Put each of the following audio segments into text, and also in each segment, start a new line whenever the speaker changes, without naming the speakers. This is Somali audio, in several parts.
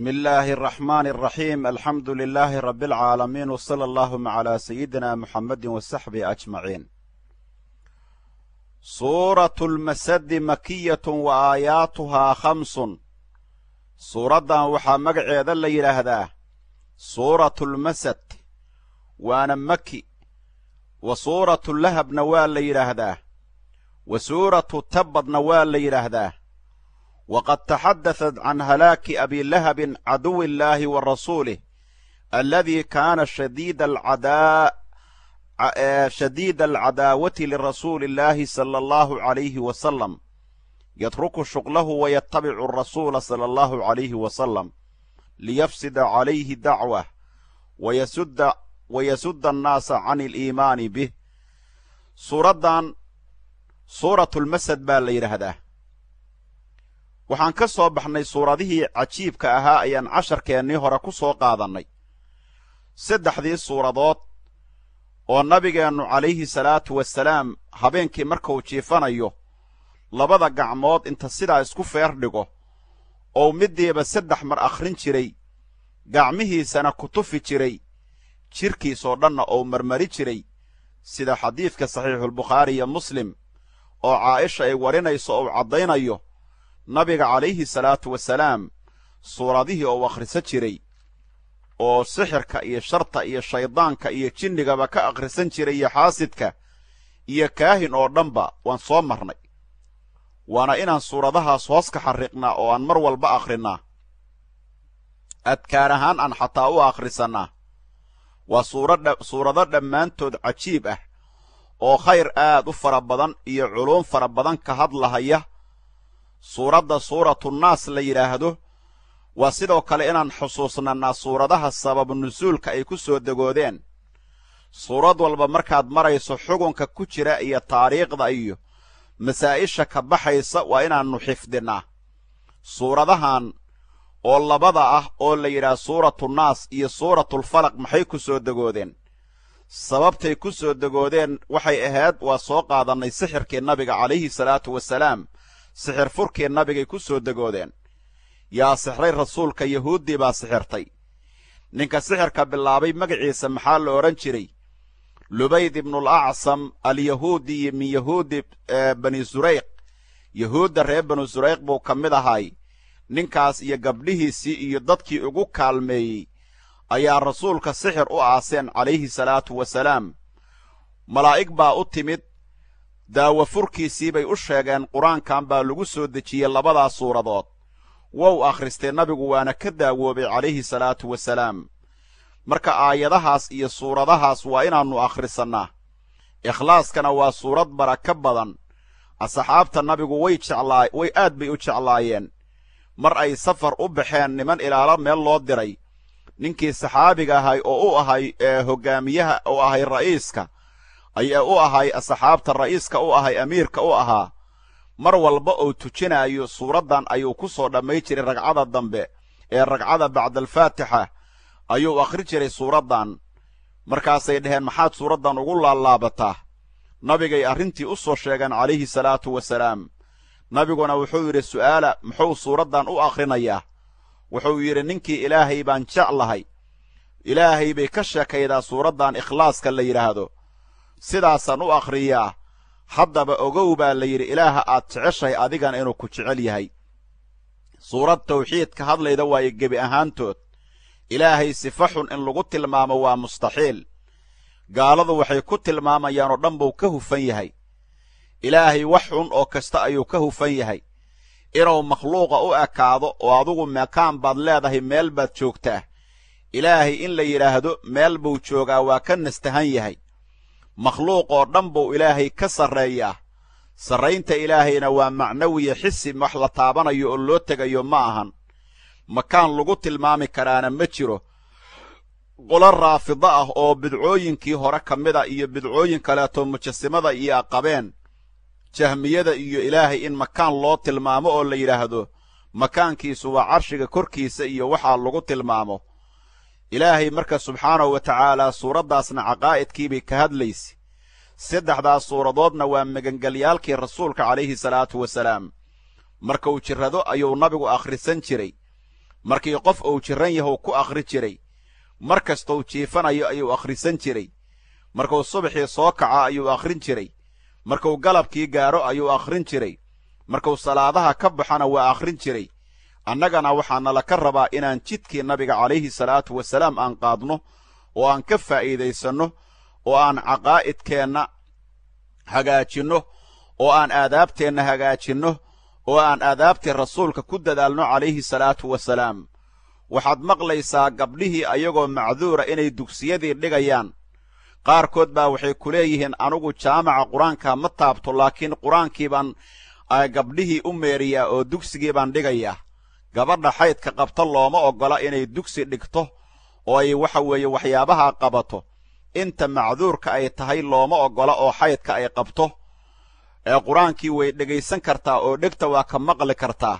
bsmi illaahi araxmaani araxiim alxamdu lilaahi rabi alcaalamiin w sala allahuma calaa sayidina muxammadin wa saxbihi ajmaciin suuratu lmasadi makiyatun wa aayaatuhaa khamsun suuraddan waxaa magaceeda la yidhaahdaa suuratu lmasad waana maki wa suuratu lahabna waa la yidhaahdaa wa suuratu tabadna waa la yidhaahdaa وقد تحدثت عن هلاك أبي لهب عدو الله ورسوله الذي كان شديد العداء شديد العداوة لرسول الله صلى الله عليه وسلم يترك شغله ويتبع الرسول صلى الله عليه وسلم ليفسد عليه دعوة ويسد ويسد الناس عن الإيمان به suuradan suuratulmasad المسد la yidhaahdaa waxaan ka soo baxnay suuradihii cajiibka ahaa ayaan casharkeennii hore ku soo qaadannay saddexdii suuradood oo nabigeennu calayhi salaatu wasalaam habeenkii markuu jiifanayo labada gacmood inta sidaa isku feer dhigo ou middiiba saddex mar akhrin jiray gacmihiisana ku tufi jiray jidhkiisoo dhanna ou marmari jiray sida xadiidka saxiixulbukhaari iyo muslim oo caa'isha ay warinayso ou caddaynayo nabiga calayhi salaatu wasalaam suuradihii oo akhrisan jiray oo sixirka iyo sharta iyo shayddaanka iyo jinnigaba ka akhrisan jiray iyo xaasidka iyo kaahin oo dhanba waan soo marnay waana inaan suuradahaas hoos ka xarriqnaa oo aan mar walba akhrinaa adkaar ahaan aan xataa u akhrisannaa waa suurado dhammaantood cajiib ah oo khayr aad u fara badan iyo culuum fara badan ka hadlahaya suuradda suuratu naas la yidhaahdo waa sidoo kale inaan xusuusnannaa suuradaha sababu nusuulka ay ku soo degoodeen suurad walba markaad marayso xugunka ku jira iyo taariikhda iyo masaa'isha ka baxaysa waa inaannu xifdinnaa suuradahan oo labada ah oo la yidhaah suuratu naas iyo suuratulfalaq maxay ku soo degoodeen sababtay ku soo degoodeen waxay ahayd waa soo qaadannay sixirkii nabiga calayhi salaatu wasalaam sixir furkii nabigay ku soo degoodeen yaa sixray rasuulka yahuuddii baa sixirtay ninka sixirka bilaabay magaciisa maxaa la odhan jiray lubayd ibnul acsam alyahuudiyi min yahuudi eh, bani surayq yahuudda reer banu surayq buu ka mid ahaay ninkaas iyo gabdhihiisii iyo dadkii ugu kaalmeeyey ayaa rasuulka sixir u aaseen calayhi salaatu wasalaam malaa'ig baa u timid daawo bay u sheegeen qur-aankan baa lagu soo dejiyey labadaa suuradood wow akhristee nabigu waana ka daawoobay calayhi salaatu wasalaam marka aayadahaas iyo suuradahaas waa inaannu akhrisannaa ikhlaaskana waa suurad baraka badan asxaabta nabigu way jeclaa way aad bay u jeclaayeen mar ay safar u baxeen niman ilaalo meel loo diray ninkii saxaabiga ahay oo u ahay ee hoggaamiyaha oo ahay ra'iiska ayaa u ahay saxaabta ra'iiska u ahay amiirka u ahaa mar walba oo tujinaayo suuraddan ayuu ku soo dhammayn jiray ragcada dambe ee ragcada bacdalfaatixa ayuu akhri jiray suuraddan markaasay dhaheen maxaad suuraddan ugu laalaabataa nabigay arrintii u soo sheegeen calayhi salaatu wasalaam nabiguna wuxuu yidhi su'aala muxuu suuraddan u akhrinayaa wuxuu yidhi ninkii ilaahay baan jeclahay ilaahay bay ka sheekaydaa suuraddan ikhlaaska la yidhaahdo sidaasaan u akhriyaa haddaba ogow baa la yidhi ilaaha aad jeceshahay adigana inuu ku jecel yahay suurad tawxiidka hadlayda waayo gebi ahaantood ilaahay sifa xun in lagu tilmaamo waa mustaxiil gaaladu waxay ku tilmaamayaan oo dhan buu ka hufan yahay ilaahay wax xun oo kasta ayuu ka hufan yahay inuu makhluuqa u ekaado oo adigu mekaan baad leedahay meel baad joogtaa ilaahay in la yidhaahdo meel buu joogaa waa ka nastahan yahay makhluuq oo dhan buu ilaahay ka sarreeyaa sarraynta ilaahayna waa macnawiya xisi wax la taabanayo oo loo tegayo ma ahan makaan lagu tilmaami karaana ma jiro qolo raafido ah oo bidcooyinkii hore ka mid a iyo bidcooyin kaleeto mujasimada iyo aqabeen jahmiyada iyo ilaahay in makaan loo tilmaamo oo la yidhaahdo makaankiisu waa carshiga korkiisa iyo waxaa lagu tilmaamo ilaahay marka subxaanahu wa tacaalaa suuraddaasna caqaa'idkiibay ka hadlaysa saddexdaas suuradoodna waa magangalyaalkii rasuulka calayhi salaatu wasalaam marka uu jirrado ayuu nabigu akhrisan jiray markii qof uu jirran yahuu ku akhri jiray mar kastuu jiifanayo ayuu akhrisan jiray markuu subaxii soo kaca ayuu akhrin jiray markuu galabkii gaaro ayuu akhrin jiray markuu salaadaha ka baxana waa akhrin jiray annagana waxaa nala ka rabaa inaan jidkii nabiga calayhi salaatu wasalaam aan qaadno oo aan ka faa'iidaysanno oo aan caqaa'idkeenna hagaajinno oo aan aadaabteenna hagaajinno oo aan aadaabtii rasuulka ku dadaalno calayhi salaatu wasalaam waxaad maqlaysaa gabdhihii ayagoo macduura inay dugsiyadii dhigayaan qaarkood baa waxay ku leeyihiin anugu jaamaca qur-aanka ma taabto laakiin qur-aankii baan gabdhihii u meeriyaa oo dugsigii baan dhigayaa gabadha xaydka qabta looma oggola inay dugsi dhigto oo ay waxa weeye waxyaabaha qabato inta macduurka ay tahay looma oggola oo xaydka ay qabto ee qur-aankii way dhegaysan kartaa oo dhegta waa ka maqli kartaa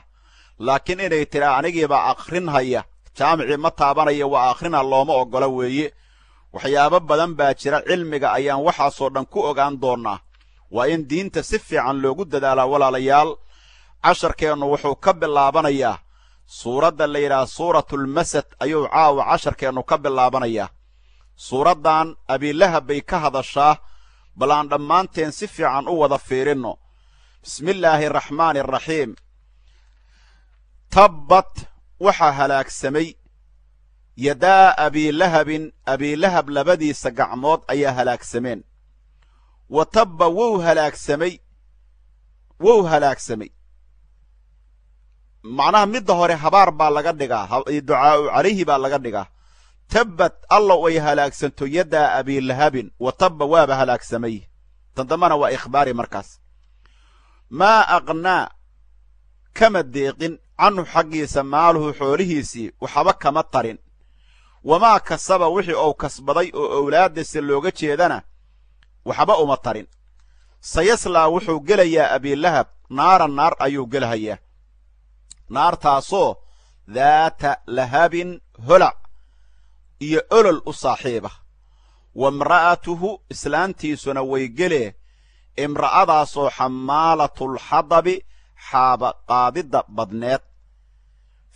laakiin inay tidhaa anigiibaa akhrinhaya jaamicii ma taabanaya waa akhrina looma oggola weeye waxyaabo badan baa jira cilmiga ayaan waxaasoo dhan ku ogaan doonnaa waa in diinta si fiican loogu dadaalaa walaalayaal casharkeennu wuxuu ka bilaabanayaa suuradda la yidhaha suuratulmasad ayuu caawa casharkeennu ka bilaabanayaa suuraddan abiilahab bay ka hadashaa bal aan dhammaanteen si fiican u wada fiirinno bismi illaahi araxmaani araxiim tabbat waxaa halaagsamay yadaa abiilahabin abiilahab labadiisa gacmood ayaa halaagsameen wa tabba wuu halaagsamay wuu halaagsamay macnaha midda hore habaar baa laga dhigaa ducaau calayhi baa laga dhigaa tabbad allow ay halaagsanto yaddaa abiilahabin wa tabba waaba halaagsamay tan dambana waa ikhbaari markaas maa aqnaa kama deeqin canhu xaggiisa maaluhu xoolihiisii waxba kama tarin wamaa kasaba wixii ou kasbaday oo owlaaddiisa looga jeedana waxba uma tarin sayaslaa wuxuu gelayaa abiilahab naara naar ayuu gelhayaa naartaasoo daata lahabin holac iyo olol u saaxiiba wa imra'atuhu islaantiisuna way gelee imra'adaasoo xamaalatulxadabi xaabaqaadidda badneed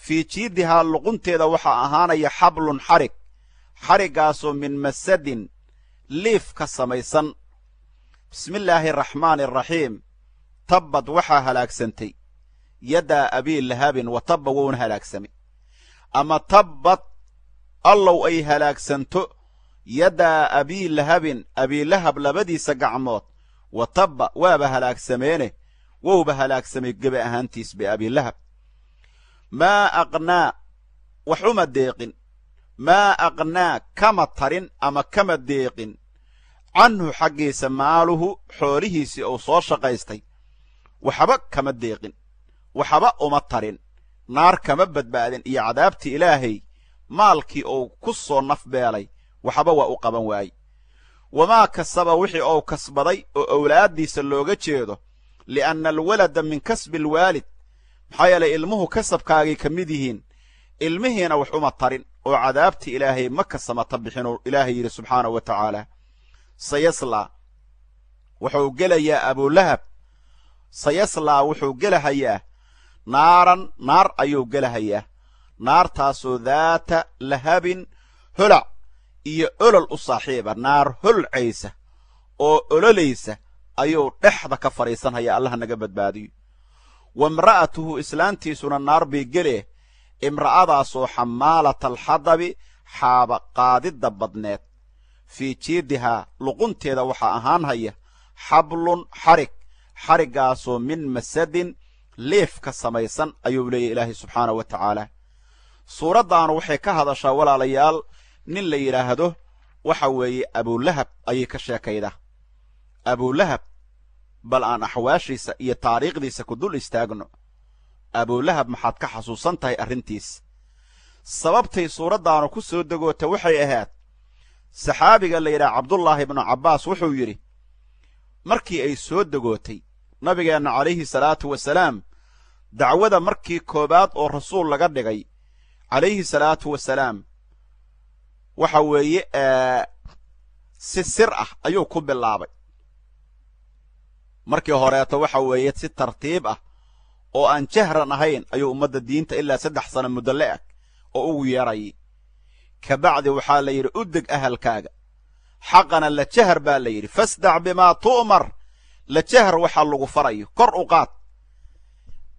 fii jiidihaa luqunteeda waxaa ahaanaya xablun xarig xariggaasoo min masadin liif ka samaysan bismi illaahi araxmaani araxiim tabbad waxaa halaagsantay yaddaa abii lahabin wa tabba wowna ama tabbad allow ay halaagsanto yaddaa abii lahabin abiilahab labadiisa gacmood watabba waaba halaagsameene wowba halaagsamay gebi ahaantiis bay abiilahab maa aqnaa waxuma deeqin maa aqnaa kama tarin ama kama deeqin canhu xaggiisa maaluhu xoolihiisii uu soo shaqaystay waxba kama deeqin waxba uma tarin naar kama badbaadin iyo cadaabtii ilaahay maalkii uu ku soo nafbeelay waxba waa u qaban waaye wamaa kasaba wixii uu kasbaday oo owlaaddiisa looga jeedo li'anna alwalada min kasbi alwaalid maxaa yeelay ilmuhu kasabkaagay ka mid yihiin ilmihiina wax uma tarin oo cadaabtii ilaahay ma ka samata bixinuu ilaahay yidhi subxaanahu wa tacaala sayaslaa wuxuu gelayaa abulahab sayaslaa wuxuu gelahayaa naaran naar ayuu gelahayaa naartaasoo daata lahabin holac iyo olol u saaxiiba naar holcaysa oo ololaysa ayuu dhexda ka fadhiisanhayaa allah naga badbaadiyo wa imra'atuhu islaantiisuna naar bay gelee imra'adaasoo xamaalata alxadabi xaabaqaadidda badneed fii jiidihaa luqunteeda waxaa ahaan haya xablun xarig xariggaasoo min masadin liif ka samaysan ayuu leeyay ilaahay subxaana wa tacaala suuraddaanu waxay ka hadashaa walaalayaal nin la yidhaahdo waxa weeye abulahab ayay ka sheekayda abulahab bal aan axwaashiisa iyo taariikhdiisa ku dul istaagno abulahab maxaad ka xasuusan tahay arrintiis sababtay suuraddaanu ku soo degoota waxay ahaad saxaabiga la yidhaah cabdullaahi ibnu cabbaas wuxuu yidhi markii ay soo degootay nabigeenna calayhi salaatu wasalaam dacwada markii koowaad oo rasuul laga dhigay calayhi salaatu wasalaam waxa weeye eh, si sir ah ayuu ku bilaabay markii horeeto waxa weeye si tartiib ah oo aan jahran ahayn ayuu ummadda diinta ilaa saddex sano muddo la oo ugu yeedrayay kabacdi waxaa la yidhi u deg ahalkaaga xaqana la jahar baa la yidhi fasdac bimaa tu'mar la jahr waxa lagu farayo kor u qaad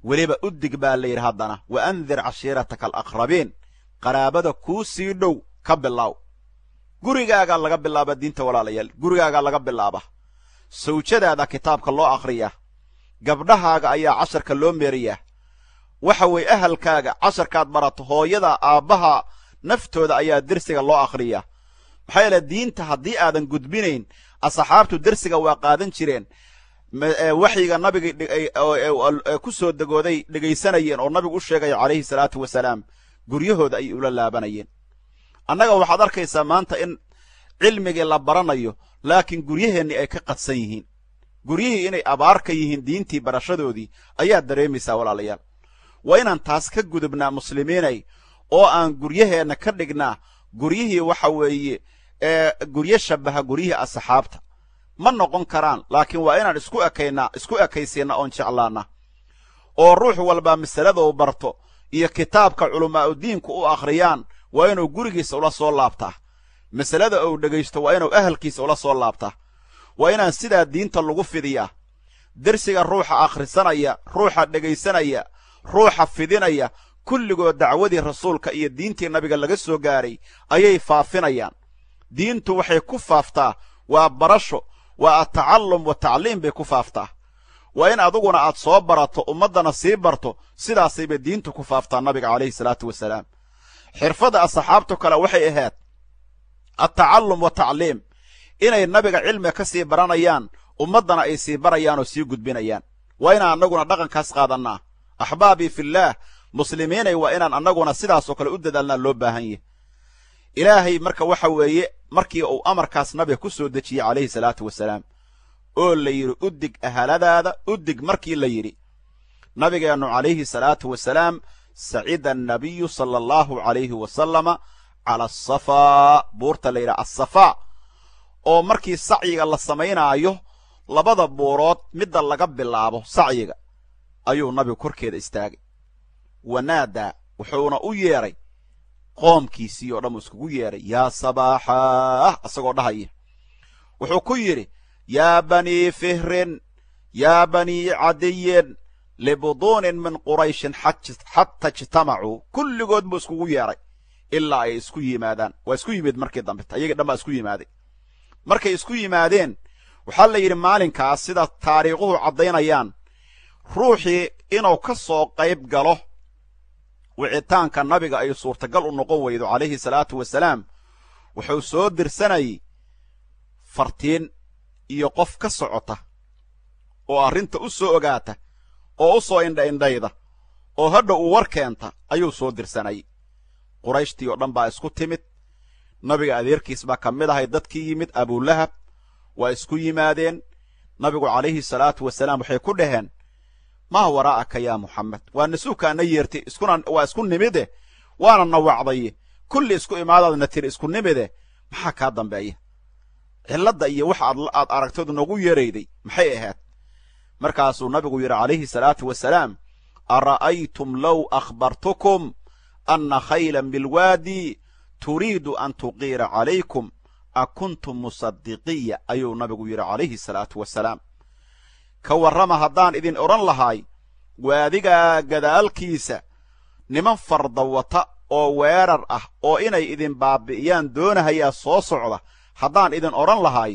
weliba udig baa la yidhi haddana wa andir cashiirataka alaqrabiin qaraabada kuu sii dhow ka bilaaw gurigaagaa laga bilaaba diinta walaalayaal gurigaagaa laga bilaaba sawjadaada kitaabka loo akhriya gabdhahaaga ayaa casharka loo meeriyaa waxa weeye ahalkaaga casharkaad barato hooyada aabbaha naftooda ayaa dersiga loo akhriya maxaa yeele diinta haddii aadan gudbinayn asxaabtu dersiga waa qaadan jireen Eh, waxyiga nabiga ku soo degooday dhegaysanayeen oo nabigu u sheegaya calayhi salaatu wasalaam guryahooda ayay ula laabanayeen annaga waxaad arkaysaa maanta in cilmigii la baranayo laakiin guryaheennii ay ka qadsan yihiin guryihii inay abaar ka yihiin diintii barashadoodii ayaad dareemaysaa walaalayaal waa inaan taas ka gudubnaa muslimiinay oo aan guryaheenna ka dhignaa guryihii waxa weeye ee eh, guryo shabbaha guryihii asxaabta ma noqon karaan laakiin waa inaan isku ekaynaa isku ekaysiinna oon jeclaanna oo ruux walba masalada u barto iyo kitaabka culamaa'udiinka u akhriyaan waa inuu gurigiisa ula soo laabtaa masalada uu dhegaysto waa inuu ahalkiisa ula soo laabtaa waa inaan sidaa diinta lagu fidiyaa dersiga ruuxa akhrisanaya ruuxa dhegaysanaya ruuxa fidinaya kulligood dacwadii rasuulka iyo diintii nabiga laga soo gaaray ayay faafinayaan diintu waxay ku faaftaa waa barasho waa atacallum wa tacliim bay ku faaftaa waa in aduguna aad soo barato ummaddana sii barto sidaasayba diintu ku faaftaa nabiga calayhi salaatu wasalaam xirfadda asxaabtu kale waxay ahayd atacallum wa tacliim inay nabiga cilmi ka sii baranayaan ummaddana ay sii barayaan oo sii gudbinayaan waa inaan annaguna dhaqankaas qaadannaa axbaabii fillaah muslimiinay waa inaan annaguna sidaas oo kale u dadaalnaa loo baahan yahy ilaahay marka waxa weeye markii uu amarkaas nabiga ku soo dejiyey calayhi salaatu wasalaam oo la yidhi u dig ahaladaada u dig markii la yidhi nabigeennu calayhi salaatu wasalaam sacida annabiyu sala allahu calayhi wasalama cala asafaa buurta la yidhaha asafaa oo markii sacyiga la samaynaayo labada buurood midda laga bilaabo sacyiga ayuu nabigu korkeeda istaagay wanaadaa wuxuuna u yeedhay qoomkiisii oo dhan uu iskugu yeedhay yaa sabaaxaah asagoo dhahaya wuxuu ku yidhi yaa banii fihrin yaa banii cadiyin libuduunin min qurayshin xata ijtamacuu kulligood buu iskugu yeedhay ilaa ay isku yimaadaan waa isku yimid markii dambe ayaga dhan baa isku yimaaday markay isku yimaadeen waxaa la yidhi maalinkaas sida taariikhuhu caddaynayaan ruuxii inuu ka soo qayb galo wicitaanka nabiga ay suurtagal u noqon weydo calayhi salaatu wasalaam wuxuu soo dirsanayay fartiin iyo qof ka socota oo arrinta u soo ogaata oo u soo indhaindhayda oo hadha uu war keenta ayuu soo dirsanay qurayshtii oo dhan baa isku timid nabiga adeerkiis baa ka mid ahay dadkii yimid abulahab waa isku yimaadeen nabigu calayhi salaatu wasalaam waxay ku dhaheen maa waraa'aka yaa muxamed waana suukaana yeertay waa isku nimide waana nawacday kulli isku imaadaadna tiri isku nimide maxaa kaa dambeeya cilladda iyo wax aad aragtadu nagu yeerayday maxay ahayd markaasuu nabigu yidhi calayhi salaatu wasalaam ara'aytum low akhbartukum anna khaylan bilwaadi turiidu an tuqiira calaykum akuntum musaddiqiya ayuu nabigu yidhi calayhi salaatu wasalaam ka warrama haddaan idin odhan lahaay waadigaa gadaalkiisa niman farda wata oo weerar ah oo inay idin baabi'iyaan doonahayaa soo socda haddaan idin odhan lahaay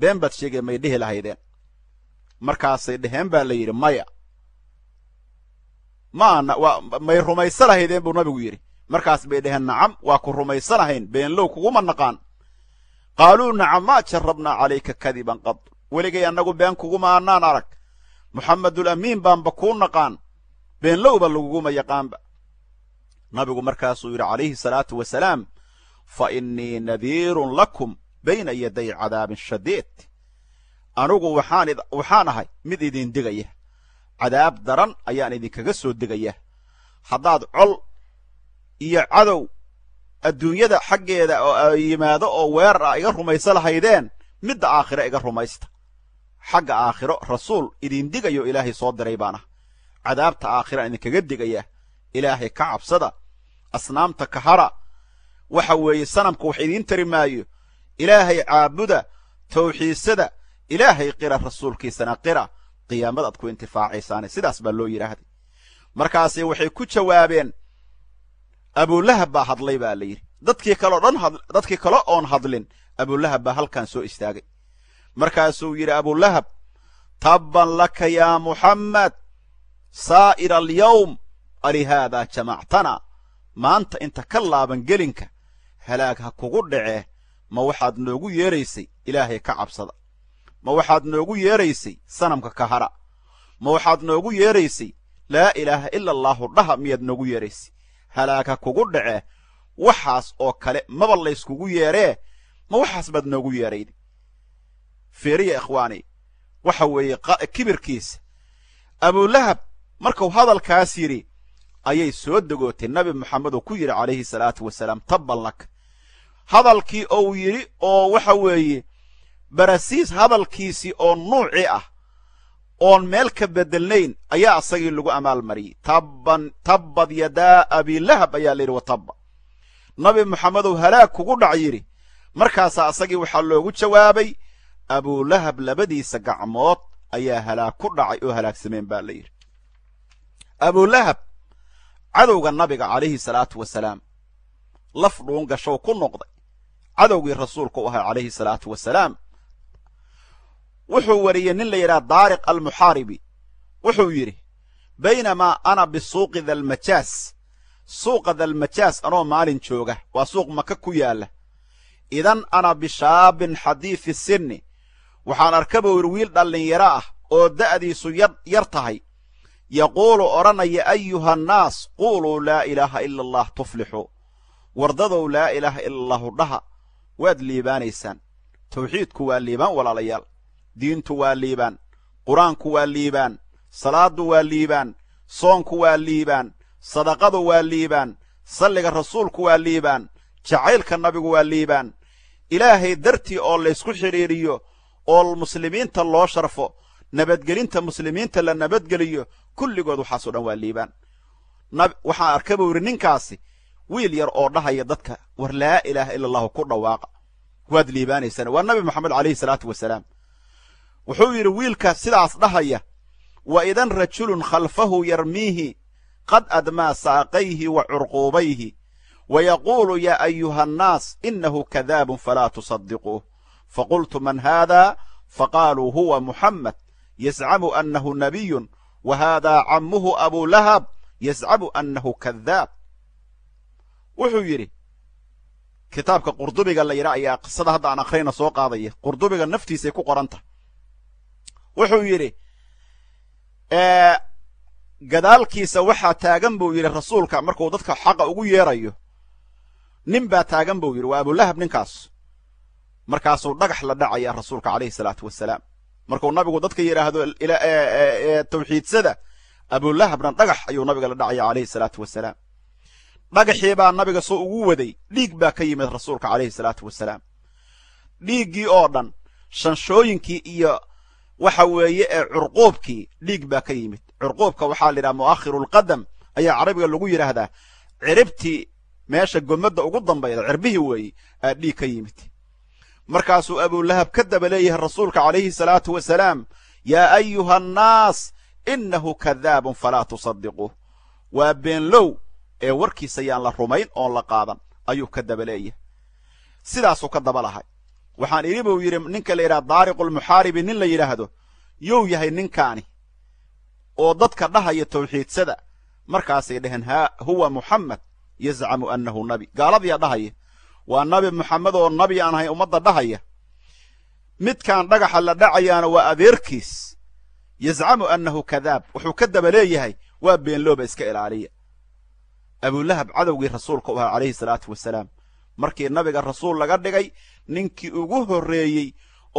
been baad sheegeen may dhihi lahaydeen markaasay dheheen baa la yidhi maya maana waa may rumaysan lahaydeen buu nabigu yidhi markaas bay dheheen nacam waa ku rumaysanahayn beenlow kuguma naqaan qaaluu nacam ma jarabnaa calayka kadiban qad weligay annagu been kuguma aanaan arag muxamedul amiin baanba kuu naqaan beenlowba laguguma yaqaanba nabigu markaasuu yidhi calayhi salaatu wasalaam fa innii nadiirun lakum bayna yaday cadaabin shadiid anugu waxaan ahay mid idin digaya cadaab daran ayaan idinkaga soo degaya haddaad col iyo cadow adduunyada xaggeeda oo yimaado oo weerar ah iga rumayso lahaydeen midda aakhira iga rumaysta xagga aakhiro rasuul idin digayo ilaahay soo diray baan ah cadaabta aakhira idinkaga digaya ilaahay ka cabsada asnaamta kahara waxa weeye sanamku wax idiin tari maayo ilaahay caabuda tawxiidsada ilaahay qira rasuulkiisana qira qiyaamadaad ku intifaacaysaane sidaas baa loo yidhaahday markaase waxay ku jawaabeen abuulahab baa hadlay baa la yidhi dadkii kaleo dhan dadkii kale oon hadlin abuulahab baa halkan soo istaagay markaasuu yidhi abulahab tabban laka yaa muxammed saa'ira alyawm alihaadaa jamactana maanta inta ka laaban gelinka halaag ha kugu dhace ma waxaad noogu yeedraysay ilaahay ka cabsada ma waxaad noogu yeedhaysay sanamka kahara ma waxaad noogu yeedraysay laa ilaaha ila allaahu dhaha miyaad noogu yeedraysay halaag ha kugu dhace waxaas oo kale maba layskugu yeedhee ma waxaas baad noogu yeedrayda feeriya ikhwaani waxa weeye kibirkiisa abulahab markuu hadalkaas yidhi ayay soo degootay nabi moxamed uu ku yidhi calayhi salaatu wasalaam tabban lak hadalkii ou yidhi oo waxa weeye barasiis hadalkiisii oo nuuci ah oon meel ka bedelnayn ayaa asagii lagu amaalmariyey tabban tabbad yadaa abilahab ayaa la yidhi watabba nabi moxamed halaag kugu dhac yidhi markaasaa isagii waxaa loogu jawaabay abulahab labadiisa gacmood ayaa halaag ku dhacay oo halaagsameen baa la yidhi abulahab cadowga nabiga calayhi salaatu wasalaam laf dhuun gashow ku noqday cadowgii rasuulka u ahaa calayhi salaatu wasalaam wuxuu wariyey nin la yidhaha daariq almuxaaribi wuxuu yidhi baynamaa ana bisuuqi dalmajaas suuqa dalmajaas anoo maalin jooga waa suuq maka ku yaalla idan ana bishaabin xadiifi sinni waxaan arkaba buu wiil dhallinyaro ah oo da'diisu yar tahay yaquulu odhanaya ayuhannaas quuluu laa ilaaha ila allah tuflixu wardadow laa ilaaha ila allahu dhaha waad liibaanaysaan tawxiidku waa liibaan walaalayaal diintu waa liibaan qur-aanku waa liibaan salaaddu waa liibaan soonku waa liibaan sadaqadu waa liibaan salliga rasuulku waa liibaan jacaylka nabigu waa liibaan ilaahay dartii oo laysku xidhiiriyo oo muslimiinta loo sharfo nabadgelinta muslimiinta la nabadgeliyo kulligood waxaasoo dhan waa liibaan waxaa arka buu yidhi ninkaasi wiil yar oo dhahaya dadka war laa ilaaha ila allahu ku dhawaaqa waad liibaanaysaan waa nabi moxamed alayhi salaatu wasalaam wuxuu yidhi wiilkaas sidaas dhahaya wa idan rajulun khalfahu yarmiihi qad admaa saaqayhi wa curquubayhi wa yaquulu yaa ayuha annaas inahu kadaabun falaa tusadiquuh faqultu man haadaa faqaaluu huwa muxammed yascamu annahu nabiyun wa haadaa cammuhu abulahab yascamu annahu kadaab wuxuu yidhi kitaabka qurdubiga la yidha ayaa qisada hadda aan akhrayna soo qaadaya qurdubiga naftiisay ku qoranta wuxuu yidhi gadaalkiisa waxaa taagan buu yidhi rasuulka markuu dadka xaqa ugu yeerayo nin baa taagan buu yidhi waa abulahab ninkaas markaasuu dhagax la dhacaya rasuulka alayhi salaatu wasalaam markuu nabigu dadka yidhaahdo tawxiidsada abulahabna dhagax ayuu nabiga la dhacaya alayhi salaatu wasalaam dhagaxii baa nabiga soo ugu waday dhiig baa ka yimid rasuulka alayhi salaatu wasalaam dhiiggii oo dhan shanshooyinkii iyo waxa weeye ee curquubkii dhiig baa ka yimid curquubka waxaa la yidhaha mu'akhirulqadam ayaa carabiga lagu yidhaahdaa ciribtii meesha gomadda ugu dambayda cirbihii weeye aa dhiig ka yimid markaasuu abulahab ka daba leeyahay rasuulka calayhi salaatu wasalaam yaa ayuha annaas innahu kadaabun falaa tusadiquuh waa beenlow ee warkiisa yaan la rumayn oon la qaadan ayuu ka daba leeyahay sidaasuu ka daba lahay waxaan idhi buu yidhi ninka la yidhaha daariqulmuxaaribi nin la yidhaahdo yuu yahay ninkaani oo dadka dhahaya tawxiidsada markaasay dhaheen haa huwa muxammed yazcamu annahu nabi gaaladiyaa dhahaya waa nabi moxamed oo nabi aan ahay ummadda dhahaya midkaan dhagaxa la dhacayaana waa adeerkiis yazcamu annahu kadaab wuxuu ka daba leeyahay waa beenlooba iska ilaaliya abulahab cadowgii rasuulka u ahaa calayhi salaatu wasalaam markii nabiga rasuul laga dhigay ninkii ugu horreeyey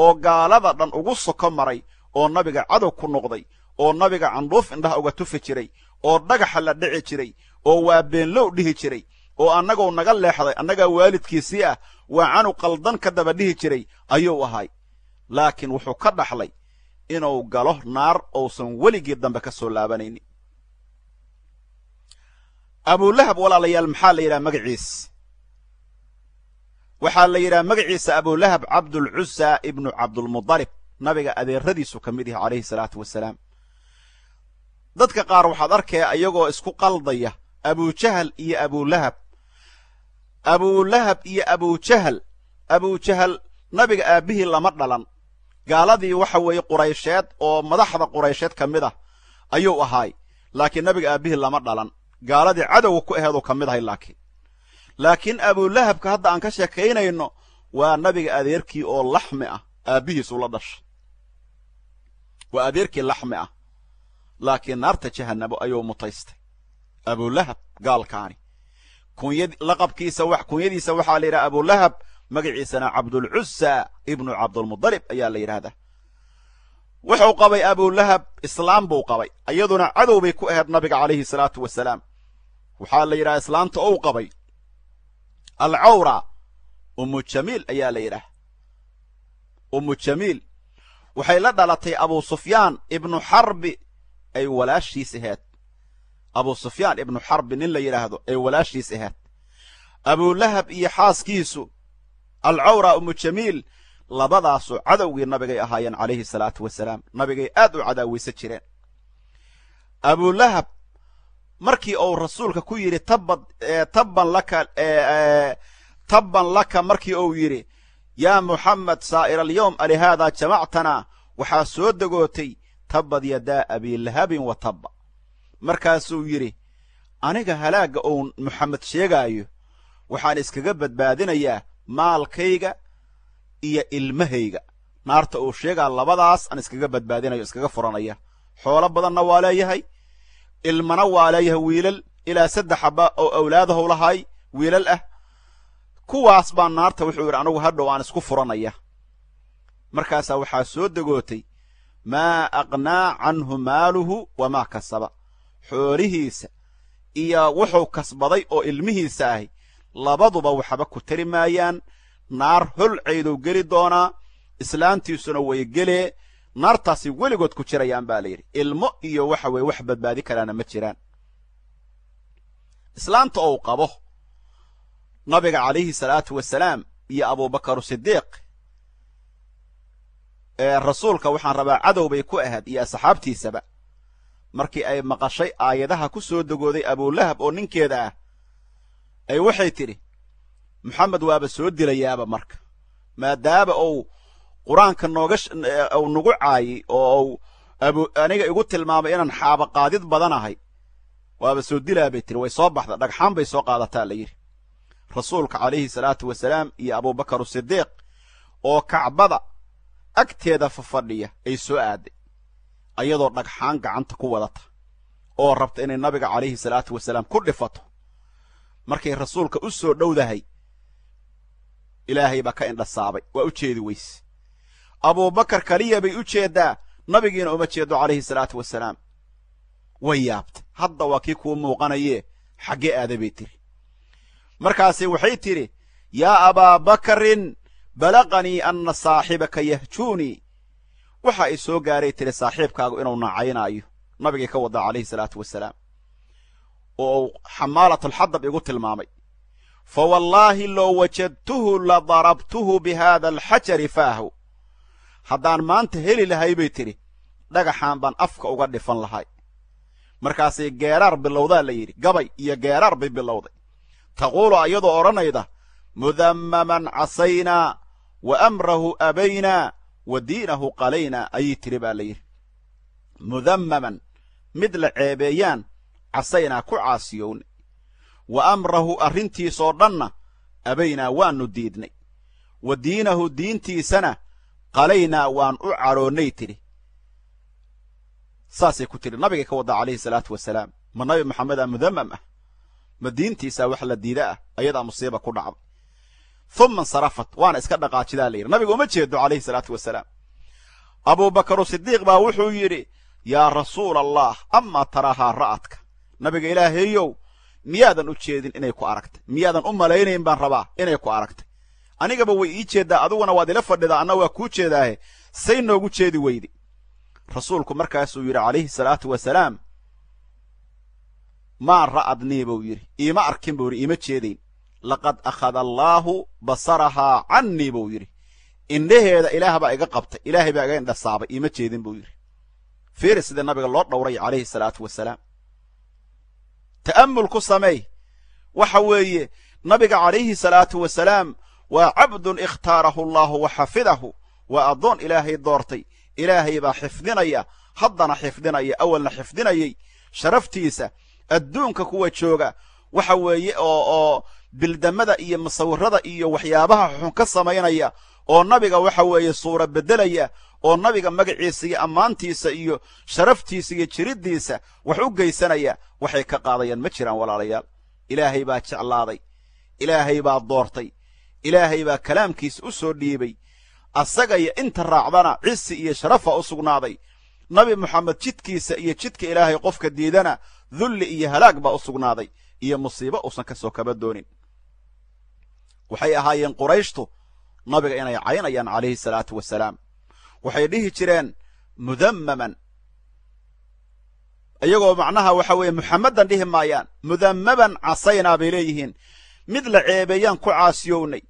oo gaalada dhan ugu soko maray oo nabiga cadow ku noqday oo nabiga candhuuf indhaha uga tufi jiray oo dhagaxa la dhici jiray oo waa beenlow dhihi jiray oo annagoo naga leexday annagaa waalidkiisii ah waa canu qaldan ka daba dhihi jiray ayuu ahay laakiin wuxuu ka dhaxlay inuu galo naar uusan weligii dambe ka soo laabanaynin abulahab walaalayaal maxaa la yidhaha magaciis waxaa la yidhaha magaciisa abulahab cabdulcusa ibnu cabdulmudalib nabiga adeeradiisu ka mid yahi calayhi salaatu wasalaam dadka qaar waxaad arkaya iyagoo isku qaldaya abujahal iyo abulahab abuulahab iyo abujahal abujahal nabiga aabbihii lama dhalan gaaladii waxa weeye quraysheed oo madaxda quraysheed ka mid ah ayuu ahaay laakiin nabiga aabbihii lama dhalan gaaladii cadowga ku aheeduu ka mid ahay laakiin laakiin abulahabka hadda aan ka sheekaynayno waa nabiga adeerkii oo laxmi ah aabbihiisula dhashay waa adeerkii laxmi ah laakiin naarta jahanabo ayuu mutaystay abulahab gaalkaani laqabkiisa kunyadiisa waxaa la yidhaha abulahab magaciisana cabdulcusa ibnu cabdulmudalib ayaa la yidhahda wuxuu qabay abulahab islaam buu qabay iyaduna cadow bay ku ahayd nabiga calayhi salaatu wasalaam waxaa la yidhaha islaamta uu qabay alcawra umu jamiil ayaa la yidhaha umu jamiil waxay la dhalatay abuu sufyaan ibnu xarbi ay walaashiis aheed abu sufyaan ibnu xarbi nin la yidhaahdo ee walaashiis ahaad abulahab iyo xaaskiisu alcawra umu jamiil labadaasu cadowgii nabigay ahaayeen calayhi salaatu wasalaam nabigay aad u cadaawaysan jireen abulahab markii uu rasuulka ku yidhi tabbad tabban laka tabban laka markii uu yidhi yaa muxammed saa'ira alyowm alihaada jamactana waxaa soo degootay tabbad yadaa abilahabin wa tabba markaasuu yidhi aniga halaagga uun moxamed sheegaayo waxaan iskaga badbaadinayaa maalkayga iyo ilmahayga naarta uu sheegaa labadaas aan iskaga badbaadinayo iskaga furanaya xoolo badanna waa leeyahay ilmana waa leeyahay wiilal ilaa saddexaba oo awlaadahu lahay wiilal ah kuwaas baan naarta wuxuu yidhi anugu hadhow aan isku furanaya markaasaa waxaa soo degootay maa aqnaa canhu maaluhu wamaa kasaba xoolihiisa iyo wuxuu kasbaday oo ilmihiisa ahi labaduba waxba ku tari maayaan naar hol holceydow geli doonaa islaantiisuna way gelee naartaasi weligood ku jirayaan baa la yidhi ilmo iyo waxa weeye wax badbaadi karaana ma jiraan islaanta ou qabo nabiga calayhi salaatu wasalaam iyo abubakar sidiiq rasuulka waxaan rabaa cadow bay ku ahayd iyo asxaabtiisaba markii ay maqashay aayadaha ku soo degooday abulahab oo ninkeeda ah ay waxay tidhi maxamed waaba soo dilayaaba marka maadaama uu qur-aanka nooga uu nagu caayay oo uu aniga igu tilmaamay inaan xaabaqaadid badanahay waaba soo dilaa bay tiri way soo baxda dhagxaan bay soo qaadataa la yidhi rasuulka calayhi salaatu wasalaam iyo abubakar usidiiq oo kacbada agteeda fafadhiya ay soo aaday ayadoo dhagxaan gacanta ku wadata oo rabta inay nabiga calayhi salaatu wasalaam ku dhifato markay rasuulka u soo dhowdahay ilaahay baa ka indhasaabay waa u jeedi weyse abuubakar keliya bay u jeeddaa nabigiina uma jeedo calayhi salaatu wasalaam way yaabtay hadda waa kii kuu muuqanaye xaggee aada bay tiri markaase waxay tidhi yaa abaa bakarin balaqanii anna saaxibaka yahjuunii waxa ay soo gaaray tiri saaxiibkaagu inuu naacaynaayo nabigii ka wada calayhi salaatu wasalaam oo uu xamaalat igu tilmaamay fa wallaahi low wajadtuhu la darabtuhu bi haada alxajari faahu haddaan maanta heli lahay bay tidhi dhagaxaan baan afka uga dhifan lahay markaasay geeraar bilowdaa la yidhi gabay iyo geeraar bay bilowday taquulu ayadoo odhanayda mudammaman casaynaa wa amrahu abaynaa wa diinahu qalayna ayay tidhi baa la yidhi mudammaman mid la ceebeeyaan casaynaa ku caasiyownay wa amrahu arrintiisoo dhanna abaynaa waannu diidnay wa diinahu diintiisana qalaynaa waan u cadhoonnay tidhi saasay ku tidhi nabiga ka waddaa calayhi salaatu wasalaam ma nabi maxamedaa mudammam ah ma diintiisaa wax la diida ah ayadaa musiiba ku dhacday uma insarafat waana iska dhaqaajidaa la yidhi nabiga uma jeedo calayhi salaatu wasalaam abuubakaru sidiiq baa wuxuu yidhi yaa rasuul allah amaa tarahaa ra'adka nabiga ilaahayow miyaadan u jeedin inay ku aragtay miyaadan u malaynayn baan rabaa inay ku aragtay anigaba way ii jeeddaa adiguna waad ila fadhidaa anna waa kuu jeedaahe say noogu jeedi weydi rasuulku markaasuu yidhi calayhi salaatu wasalaam maa ra'adnii buu yidhi iima arkin buu yidhi iima jeedayn laqad akhada allaahu basarahaa cannii buu yidhi indhaheeda ilaah baa iga qabtay ilaahay baa iga indhasaabay iima jeedin buu yidhi fiiri sida nabiga loo dhowray calayhi salaatu wasalaam ta'ammul ku sameey waxa weeye nabiga calayhi salaatu wasalaam waa cabdun ikhtaarahu allaahu wa xafidahu waa addoon ilaahay doortay ilaahay baa xifdinaya haddana xifdinaya awalna xifdinayay sharaftiisa adduunka kuwa jooga waxa weeye oo oo bildamada iyo masawirada iyo waxyaabaha xun ka samaynaya oo nabiga waxa weeye suura beddelaya oo nabiga magaciisa iyo ammaantiisa iyo sharaftiisa iyo jiriddiisa wax u geysanaya waxay ka qaadayaan ma jiraan walaalayaal ilaahay baa jeclaaday ilaahay baa doortay ilaahay baa kalaamkiisa u soo dhiibay asagaya inta raacdana cisi iyo sharafa u sugnaaday nabi moxamed jidkiisa iyo jidka ilaahay qofka diidana dulli iyo halaag baa u sugnaaday iyo musiibo uusan kasoo kaba doonin waxay ahaayeen qurayshtu nabiga inay caynayaan calayhi salaatu wasalaam waxay dhihi jireen mudammaman iyagoo macnaha waxa weeye muxammadan dhihi maayaan mudammaman casaynaa bay leeyihiin mid la ceebeeyaan ku caasiyownay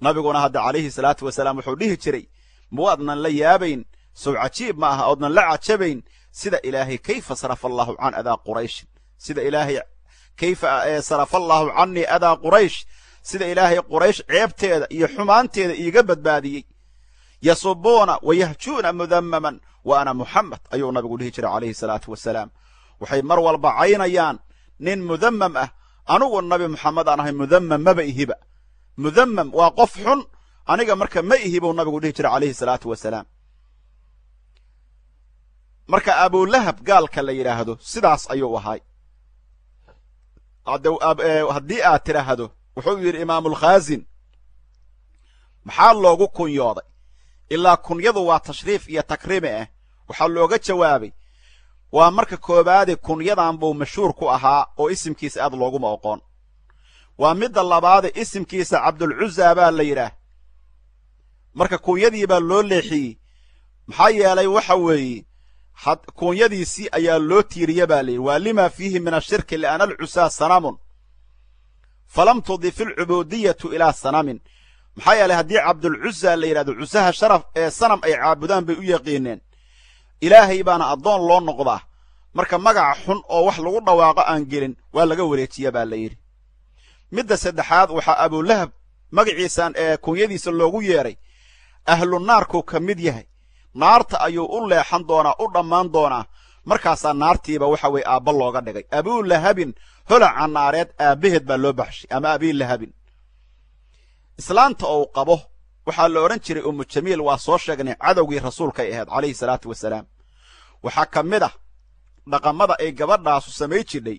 nabiguna hadda calayhi salaatu wasalaam wuxuu dhihi jiray muwaadnan la yaabayn sow cajiib ma aha oodnan la cajabayn sida ilaahay kayfa sarafa allahu can adaa qurayshin sida ilaahay kayfa eh, allaahu canii adaa quraysh sida ilaahay quraysh ceebteeda iyo xumaanteeda iiga badbaadiyey yasubuuna wayahjuuna mudammaman wa ana muxamed ayuu nabigu dhihi jiray calayhi salaatu wasalaam waxay mar walba caynayaan nin mudammam ah anugu nabi moxamed aan ahay mudammam maba ihiba mudammam waa qof xun aniga marka ma ihibuu nabigu dhihi jiray calayhi salaatu wasalaam marka abulahab gaalka la yidhaahdo sidaas ayuu ahay Eh, haddii aad tidhaahdo wuxuu yidhi imaamulkhaasin maxaa loogu kunyooday ilaa kunyadu waa tashriif iyo takrime ah waxaa looga jawaabay waa marka koowaade kunyadan buu mashhuur ku ahaa oo isimkiisa aad looguma oqoon waa midda labaade isimkiisa cabdulcuza baa la yidhaah marka kunyadii baa loo leexiyey maxaa yeelay waxa weeye kuunyadiisii ayaa loo tiiriya baa layidhi waa limaa fiihi min ashirki li'ana alcusaa sanamun falam tudif ilcubuudiyatu ilaa sanamin maxaa yeelay haddii cabdulcusaa la yidhahdo cusaha sharaf ee sanam ay caabudaan bay u yaqiineen ilaahay baana addoon loo noqdaa marka magaca xun oo wax lagu dhawaaqo aan gelin waa laga wareejiya baa la yidhi midda saddexaad waxaa abulahab magiciisan ee kunyadiisa loogu yeedhay ahlu ka mid yahay naarta ayuu u leexan doonaa u dhammaan doonaa markaasaa naartiiba waxa weye aabba looga dhigay abuu lahabin holaca naareed aabbaheed baa loo baxshay ama abii lahabin islaanta ou qabo waxaa la odhan jiray ummu jamiil waa soo sheegnay cadowgii rasuulkay ahayd calayhi salaatu wasalaam waxaa ka mid ah dhaqamada ay gabadhaasu samay jidhay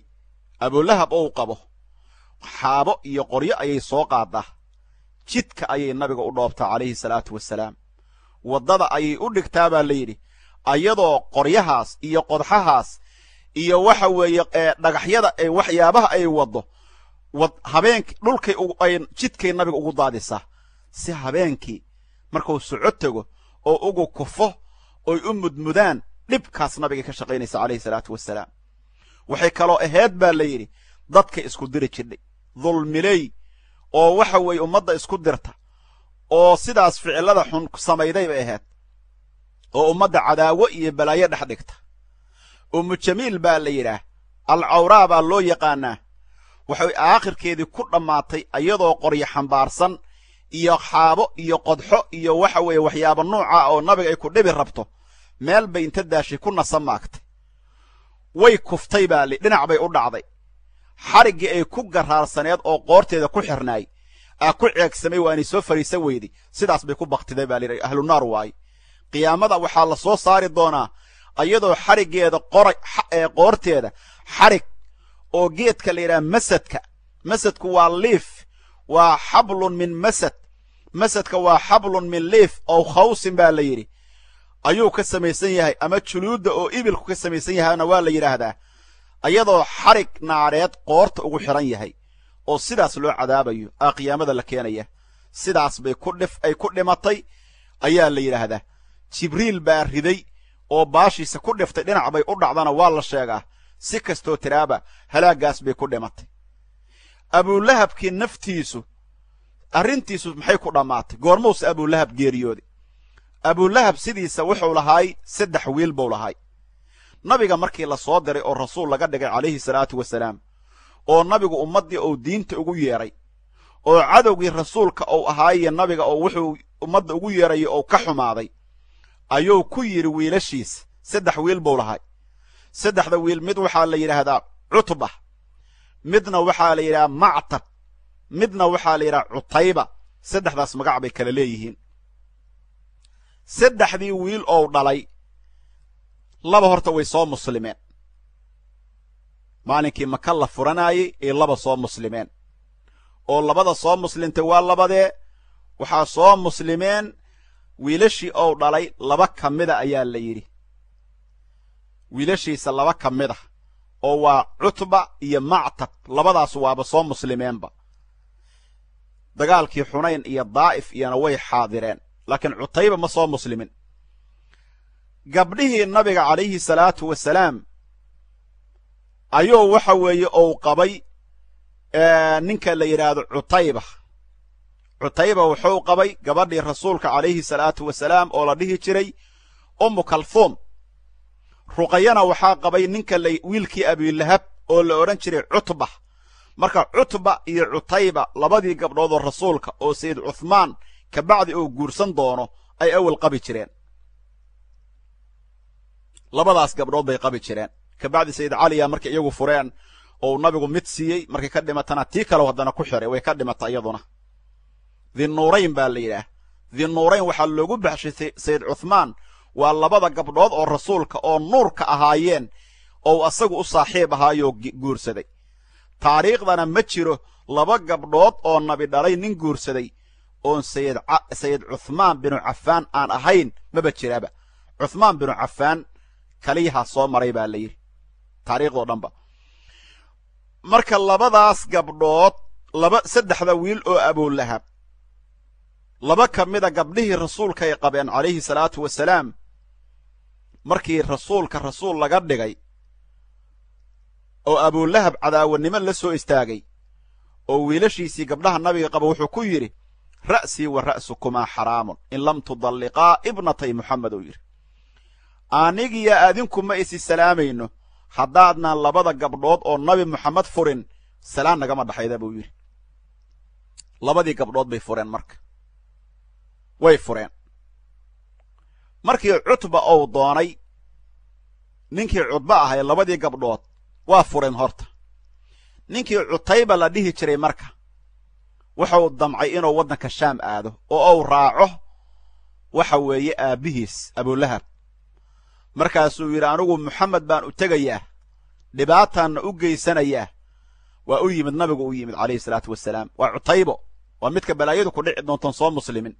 abuulahab ou qabo xaabo iyo qoryo ayay soo qaadaa jidka ayay nabiga u dhoobtaa calayhi salaatu wasalaam waddada ayay u dhigtaa baa la yidhi ayadoo qoryahaas iyo qodxahaas iyo waxa weeye dhagaxyada waxyaabaha ay waddo habeenki dhulkay jidkay nabiga ugu daadisaa si habeenkii markuu soco tego oo ugu kufo oy u mudmudaan dhibkaas nabiga ka shaqaynaysa calayhi salaatu wasalaam waxay kaloo aheed baa la yidhi dadka isku diri jidhay dulmiley oo waxa weeye ummadda isku dirta oo sidaas ficilada xun samayday bay ahayd oo ummadda cadaawo iyo balaayo dhex dhigta ummu jamiil baa la yidhaah alcawraa baa loo yaqaanaa waxay aakhirkeedii ku dhammaatay iyadoo qoryo xambaarsan iyo xaabo iyo qodxo iyo waxa weeye waxyaaba nuuca ah oo nabiga ay ku dhibi rabto meel bay inta daashay ku nasa maagtay way kuftay baa li dhinac bay u dhacday xariggii ay ku garaarsaneed oo qoorteeda ku xirnaay ku ceegsamay waa inay soo fariisan weyday sidaas bay ku baktiday baa layidhi ahlunaar waaye qiyaamada waxaa la soo saari doonaa ayadoo xarigeeda qora ee qoorteeda xarig oo geedka la yidhaha masadka masadku waa liif waa xablun min masad masadka waa xablun min liif ow khawsin baa la yidhi ayuu ka samaysan yahay ama juluudda oo ibilku ka samaysan yahayna waa la yidhaahdaa ayadoo xarig naareed qoorta ugu xidhan yahay oo sidaas loo cadaabayo aa qiyaamada la keenaya sidaas bay ay ku dhimatay ayaa la yidhaahdaa jibriil baa riday oo baashiisa ku dhiftay dhinac bay u dhacdana waa la sheegaa si kastoo tiraaba halaaggaas bay ku dhimatay abuulahabkii naftiisu arrintiisu maxay ku dhammaatay goormuuse abuulahab geeriyooday abuulahab sidiisa wuxuu lahaay saddex wiil buu lahaay nabiga markii la soo diray oo rasuul laga dhigay calayhi salaatu wasalaam oo nabigu ummaddii uu diinta ugu yeedhay oo cadowgii rasuulka uu ahaaye nabiga oo wuxuu ummadda ugu yeedhayay oo ka xumaaday ayuu ku yidhi wiilashiis saddex wiil buu lahay saddexda wiil mid waxaa la yidhaahdaa cutba midna waxaa la yidhahaa mactab midna waxaa la yidhaha cutayba saddexdaas magac bay kala leeyihiin saddexdii wiil ou dhalay laba horta way soo muslimeen maalinkii maka la furanayay ay laba soo muslimeen oo labada soo muslimtay waa labadee waxaa soo muslimeen wiilashii ou dhalay laba ka mida ayaa la yidhi wiilashiisa laba ka mid ah oo waa cutba iyo mactab labadaas waaba soo muslimeenba dagaalkii xunayn iyo daa'if iyona way xaadireen laakiin cutayba ma soo muslimin gabdhihii nabiga calayhi salaatu wasalaam ayuu waxa weeye ou qabay ninka la yidhaahdo cutayba cutayba wuxuu qabay gabadhii rasuulka calayhi salaatu wasalaam oo la dhihi jiray ummu kalfuum ruqayana waxaa qabay ninka wiilkii abilahab oo la odhan jiray cutba marka cutba iyo cutayba labadii gabdhoodoo rasuulka oo sayid ka bacdi oo guursan doono ay awel qabi jireen labadaas gabdhood bay qabi jireen kabacdi sayid caliya markay iyagu fureen oo uu nabigu mid siiyey markay ka dhimatana tii kale haddana ku xiray way ka dhimata iyaduna dinuurayn baa la yidhaah dinuurayn waxaa loogu baxshay sayid cuhmaan waa labada gabdhood oo rasuulka oo nuurka ahaayeen oo asagu u saaxiib ahaayoo guursaday taariikhdana ma jiro laba gabdhood oo nabi dhalay nin guursaday oon sayid cuthmaan binu cafaan aan ahayn maba jiraaba cuthmaan binu cafaan kaliyahaa soo maray baa la yidhi taariikhdao dhanba marka labadaas gabdhood laba saddexda wiil oo aboolahab laba ka mida gabdhihii rasuulka ay qabeen calayhi salaatu wasalaam markii rasuulka rasuul laga dhigay oo abuulahab cadaawanimo la soo istaagay oo wiilashiisii gabdhaha nabiga qaba wuxuu ku yidhi ra'sii wa ra'sukumaa xaraamun in lam tudalliqaa ibnatay muxamed uu yidhi anigiyo adinku ma isi salaamayno haddaadna labada gabdhood oo nabi moxamed furin salaan nagama dhaxayda buu yidhi labadii gabdhood bay fureen marka way fureen markii cutba uu doonay ninkii cudba ahay labadii gabdhood waa fureen horta ninkii cutayba la dhihi jiray marka wuxuu damcay inuu waddanka shaam aado oo uu raaco waxa weeye aabbihiis abulahab markaasuu yidhi anigu moxamed baan u tegayaa dhibaataanna u geysanayaa waa u yimid nabigu u yimid calayhi salaatu wasalaam waa cutaybo waa midka balaayadu ku dhici doontan soo muslimin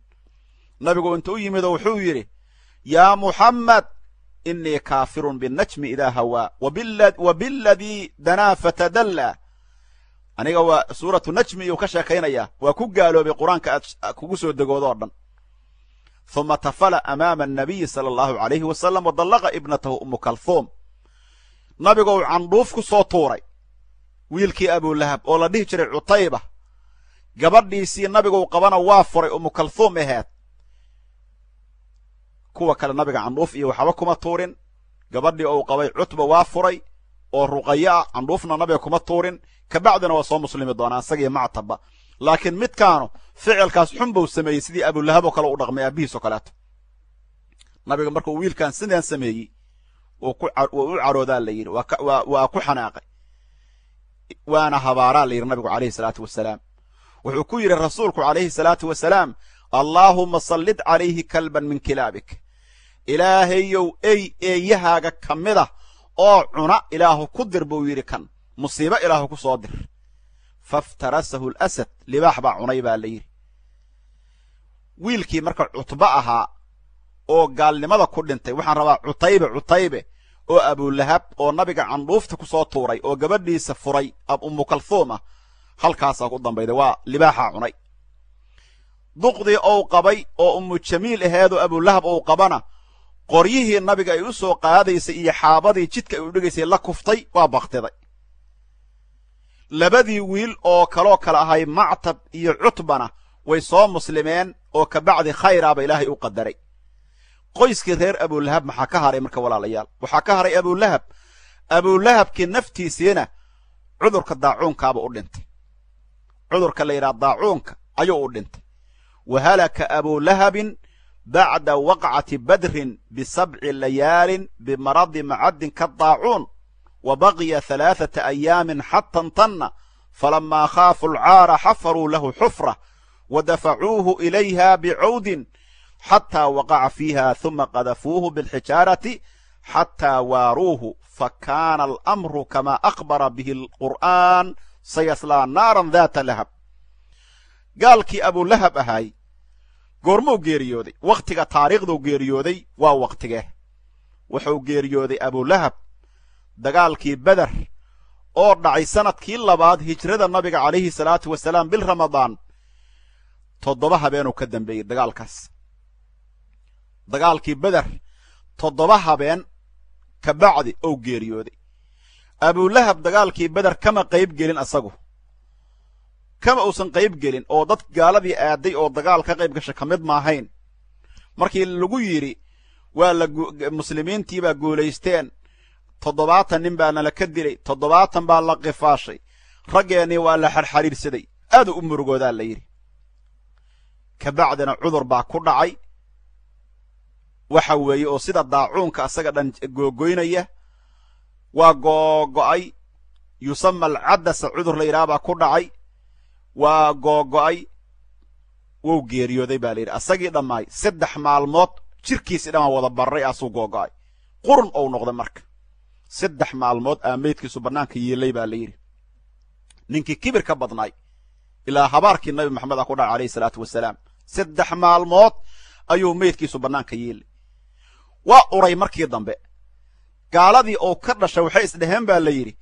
nabigu inta u yimidoo wuxuu yidhi yaa muxammed inii kaafirun binajmi idaa hawaa wa biladii danaa fatadalla aniga waa suuratu najmi uu ka sheekaynayaa waa ku gaaloobay qur-aanka aad kugu soo degoodo o dhan uma tafala amaama anabiyi sala allahu alayhi wasalam wa dallaqa ibnatahu umu kalhuum nabiga uu candhuuf ku soo tuuray wiilkii abulahab oo la dhihi jiray cutayba gabadhiisii nabiguu qabana waa furay umu kalhuum aheed kuwa kale nabiga candhuuf iyo waxba kuma tuurin gabadhii ou qabay cutba waa furay oo ruqayo ah candhuufna nabiga kuma tuurin kabacdina waa soo muslimi doonaa isagiio mactaba laakiin midkaanu ficilkaas xun buu sameeyey sidii abulahab oo kale u dhaqmay aabihiis oo kaleeto nabiga markuu wiilkan sidaan sameeyey u caroodaa la yidhi waa ku xanaaqay waana habaaraa la yidhi nabigu calayhi salaatu wasalaam wuxuu ku yidhi rasuulku calayhi salaatu wasalaam allaahuma sallid calayhi kalban min kilaabik ilaahayow ey eeyahaaga ka mid ah oo cuna ilaahu ku dir buu yidhi kan musiibo ilaahu ku soo dir faftarasahu lasad libaax baa cunay baa la yidhi wiilkii marka cutba ahaa oo gaalnimada ku dhintay waxaan rabaa cutaybe cutaybe oo abulahab oo nabiga candhuufta ku soo tuuray oo gabadhiisa furay ab umukalhuum ah halkaasaa ku dambayday waa libaaxaa cunay duqdii ou qabay oo umu jamiil aheedoo abulahab ou qabana qoryihii nabiga ay u soo qaadaysay iyo xaabadii jidka ay u dhigaysay la kuftay waa baktiday labadii wiil oo kaloo kale ahay mactab iyo cutbana way soo muslimeen oo kabacdi khayraaba ilaahay u qadaray qoyskii reer abulahab maxaa ka haray marka walaalayaal waxaa ka haray abulahab abulahabkii naftiisiina cudurka daacuunkaaba u dhintay cudurka la yidhaha daacuunka ayuu u dhintay wa halaka abulahabin bacda waqcati badrin bisabci layaalin bimaradi macadin ka daacuun وبغي ثلاثة أيام حتى انطن فلما خافوا العار حفروا له حفرة ودفعوه إليها بعود حتى وقع فيها ثم قذفوه بالحجارة حتى واروه فكان الأمر كما أخبر به القرآن sayaslaa naaran daata lahab gaalkii abulahab ahaay goormuu geeriyooday wakhtiga taariikhduu geeriyooday waa wakhtige wuxuu geeriyooday abulahab dagaalkii beder oo dhacay sanadkii labaad hijrada nabiga calayhi salaatu wasalaam bil ramadaan toddoba habeenuu ka dambeeyey dagaalkaas dagaalkii beder toddoba habeen ka bacdi oo geeriyooday abulahab dagaalkii beder kama qayb gelin asagu kama uusan qayb gelin oo dad gaaladii aaday oo dagaal ka qayb gasha ka mid maahayn markii lagu yidhi waa la muslimiintii baa guulaysteen toddobaatan nin baa nala ka dilay toddobaatan baa la qifaashay raggeennii waa la xarxariirsaday aad u murugoodaa la yidhi ka bacdina cudur baa ku dhacay waxa weeye oo sida daacuunka asaga dhan googoynaya waa googo'ay yusama alcadasa cudur la yidhaha baa ku dhacay waa googo'ay wou geeriyooday baa la yidhi asagii dhammaay saddex maalmood jirkiisii dhan waa wada barray aasuu googo'ay qurun ou noqday marka saddex maalmood aa meydkiisu bannaanka yeelay baa la yidhi ninkii kibirka badnaay ilaa habaarkii nabi maxamed a ku dhacay alayhi salaatu wasalaam saddex maalmood ayuu meydkiisu bannaanka yeelay waa uray markii dambe gaaladii uu ka dhashay waxay isdheheen baa la yidhi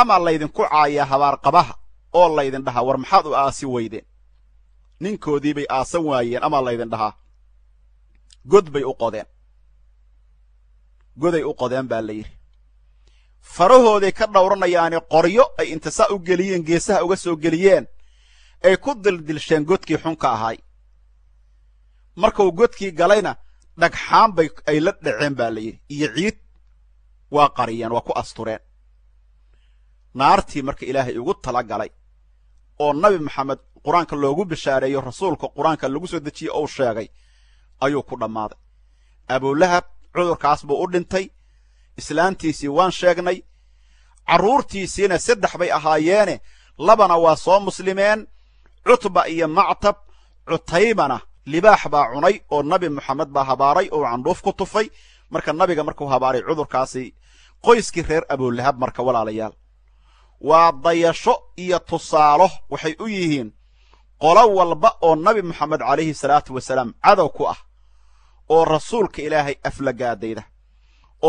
ama laydinku caayaa habaarqabaha oo laydin dhahaa war maxaad u aasi weydeen ninkoodii bay aasan waayeen amaa laydin dhahaa god bay u qodeen goday u qodeen baa la yidhi farahooday ka dhowranayaani qoryo ay intasaa u geliyeen geesaha uga soo geliyeen ay ku dildilsheen godkii xunka ahay markuu godkii galayna dhagxaan bay ay la dhaceen baa la yidhi iyo ciid waa qariyeen waa ku astureen naartii marka ilaahay ugu tala galay oo nabi maxamed qur-aanka loogu bishaareeyo rasuulka qur-aanka lagu soo dejiyey ou sheegay ayuu ku dhammaaday abulahab cudurkaas buu u dhintay islaantiisii waan sheegnay carruurtiisiina saddex bay ahaayeene labana waa soo muslimeen cutba iyo mactab cutaymana libaax baa cunay oo nabi moxamed baa habaaray oo candhuuf ku tufay marka nabiga markuu habaaray cudurkaasi qoyskii reer abuulahab marka walaalayaal waa dayasho iyo tusaalo waxay u yihiin qolo walba oo nabi moxamed calayhi salaatu wasalaam cadow ku ah oo rasuulka ilaahay aflagaadayda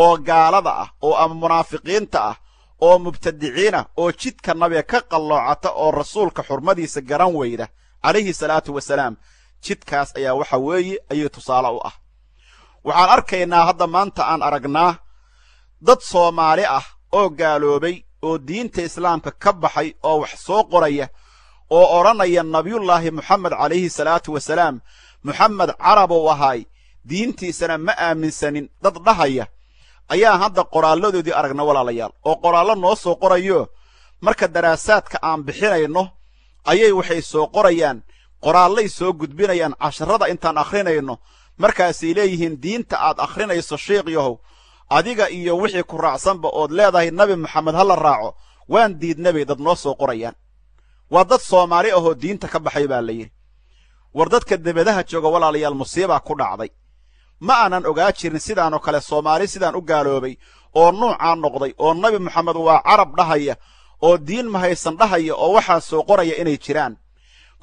oo gaalada ah oo ama munaafiqiinta ah oo mubtadiciina oo jidka nabiga ka qalloocata oo rasuulka xurmadiisa garan weyda calayhi salaatu wasalaam jidkaas ayaa waxa weeye ayuu tusaale u ah waxaan arkaynaa hadda maanta aan aragnaa dad soomaali ah oo gaaloobay oo diinta islaamka ka baxay oo wax soo qoraya oo odhanaya nabiyullaahi moxamed calayhi salaatu wasalaam moxamed carab uu ahaay diintiisana ma aaminsanin dad dhahaya ayaa hadda qoraalladoodii aragna walaalayaal oo qoraallo noo soo qorayo marka daraasaadka aan bixinayno ayay waxay soo qorayaan qoraallay soo gudbinayaan casharada intaan akhrinayno markaasay leeyihiin diinta aad akhrinayso sheikh yahow adiga iyo wixii ku raacsanba ood leedahay nebi maxamed ha la raaco waan diidnabay dad noo soo qorayaan waa dad soomaali ahoo diinta ka baxay baa la yidhi war dadka debadaha jooga walaalayaal musiibaa ku dhacday ma aanan ogaa jirin sidaanoo kale soomaali sidaan u gaaloobay oo nuucaa noqday oo nabi moxamed waa carab dhahaya oo diin mahaysan dhahaya oo waxaa soo qoraya inay jiraan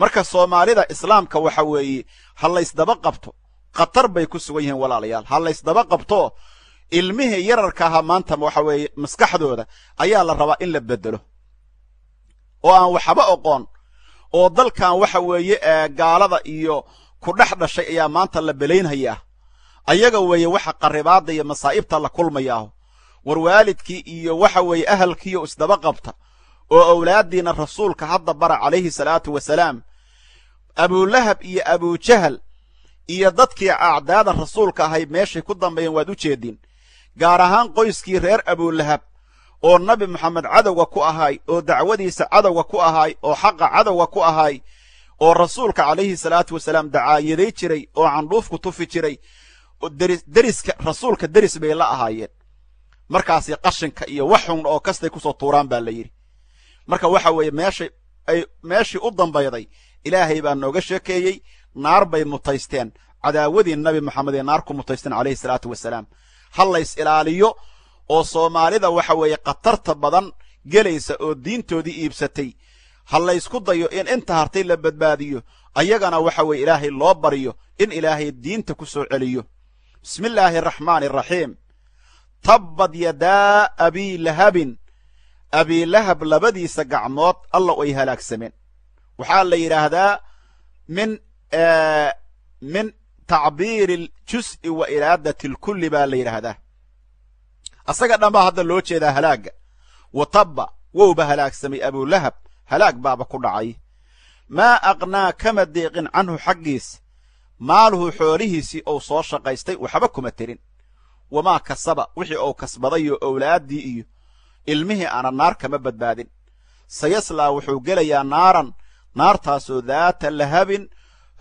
marka soomaalida islaamka waxa weeye ha laysdaba qabto khatar bay ku sugan yihiin walaalayaal ha laysdaba qabto ilmihii yararka ahaa maanta waxa weeye maskaxdooda ayaa la rabaa in la beddelo oo aan waxba oqoon oo dalkan waxa weeye gaalada iyo ku dhex dhashay ayaa maanta la belaynhayaa ayaga weeye waxa qaribaadda iyo masaa'ibta la kulmayaaho war waalidkii iyo waxa weeye ahalkiiyo isdaba qabta oo awlaaddiina rasuulka hadda bara calayhi salaatu wasalaam abulahab iyo abujahal iyo dadkii acdaada rasuulka ahay meeshay ku dambeeyeen waad u jeediin gaar ahaan qoyskii reer abulahab oo nabi moxamed cadowga ku ahaay oo dacwadiisa cadowga ku ahaay oo xaqa cadowga ku ahaay oo rasuulka calayhi salaatu wasalaam dacaayaday jiray oo candhuufku tufi jiray oo deriska rasuulka deris bay la ahaayeen markaasi qashinka iyo wax waxxun oo kastay kusoo tuuraan baa la yidhi marka waxa weeye meeshay ay meeshii u dambayday ilaahay baa nooga sheekeeyey naar bay mutaysteen cadaawadii nabi moxamed ee naar ku mutaysteen calayhi salaatu wasalaam ha lays ilaaliyo oo soomaalida waxa weeye khatarta badan gelaysa oo diintoodii iibsatay ha laysku dayo in inta hartay la badbaadiyo ayagana waxa weeye ilaahay loo baryo in ilaahay diinta ku soo celiyo bismi illaahi araxmaani araxiim tabbad yadaa abii lahabin abii lahab labadiisa gacmood alla ay halaagsameen waxaa la yidhaahdaa min eh, min tacbiiri ljus'i wa iraadat alkulli baa la yidhaahdaa asaga dhan baa hadda loo jeedaa halaagga wa tabba wowba halaagsamay abulahab halaag baaba ku dhacay maa aqnaa kama deeqin canhu xaggiis maaluhu xoolihiisii uu soo shaqaystay waxba kuma tirin wamaa kasaba wixii uu kasbadayo owlaaddii iyo ilmihii aana naar kama badbaadin sayaslaa wuxuu gelayaa naaran naartaasoo daata lahabin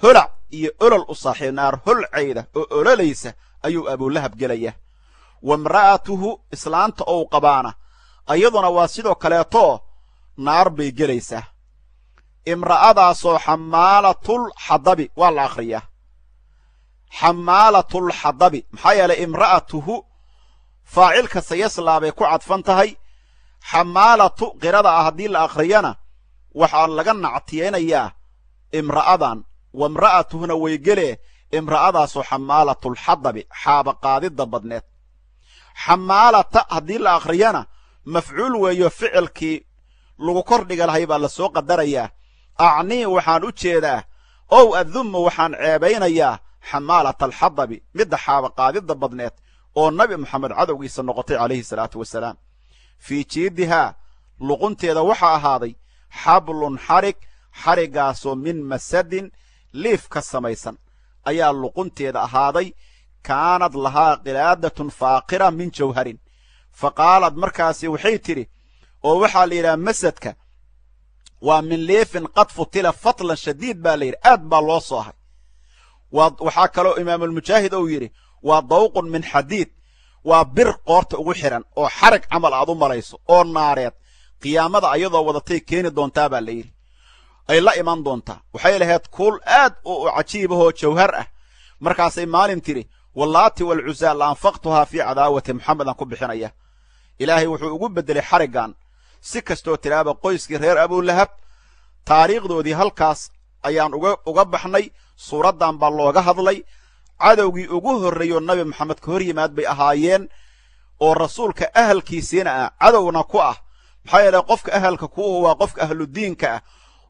holac iyo olol u saaxiib naar holcayda oo ololaysa ayuu abulahab gelayaa wamra'atuhu islaanta ou qabaana ayaduna waa sidoo kaleetoo naar bay gelaysaa imra'adaasoo xamaalatul xadabi waa la akhriyaa xamaalatu maxaa yeelay imra'atuhu faacilka sayaslaa bay ku cadfan tahay xamaalatu qirada ah haddii la akhriyana waxaa laga nactiyaynayaa imra'adan wa imra'atuhuna way gelee imra'adaasoo xamaalatulxadabi xaabaqaadidda badneed xamaalata haddii la akhriyana mafcuul weeyo ficilkii lagu kordhiga lahay baa la soo qadarayaa acnii waxaan u jeedaa ow adummu waxaan ceebaynayaa xamaalata alxadabi midda xaabaqaadidda badneed oo nabi moxamed cadowgiisa noqotay calayhi salaatu wasalaam fii jiidihaa luqunteeda waxaa ahaaday xablun xarig xariggaasoo min masadin liif ka samaysan ayaa luqunteeda ahaaday kaanad lahaa qilaadatun faaqira min jawharin faqaalad markaasi waxay tidhi oo waxaa la yidhaha masadka waa min liifin qad futila fatlan shadiid baa la yidhi aad baa loo soo ahay waxaa kaloo imaamulmujaahid uu yidhi waa dawqun min xadiid waa bir qoorta ugu xidhan oo xarig camal aad u malayso oo naareed qiyaamada ayadoo wadatay keeni doontaa baa la yidhi ay la iman doontaa waxay lahayd kuul aad u cajiibahoo jawhar ah markaasay maalin tidhi wallaati walcusaa laanfaqtuhaa fii cadaawati maxamedaan ku bixinaya ilaahay wuxuu ugu beddelay xariggan si kastoo tidhaaba qoyskii reer abuulahab taariikhdoodii halkaas ayaan uga baxnay suuraddan baa looga hadlay cadowgii ugu horreeyo nabi maxamed ka hor yimaad bay ahaayeen oo rasuulka ahalkiisiina ah cadowna ku ah maxaa yeeley qofka ahalka kuuhu ah waa qofka ahludiinka ah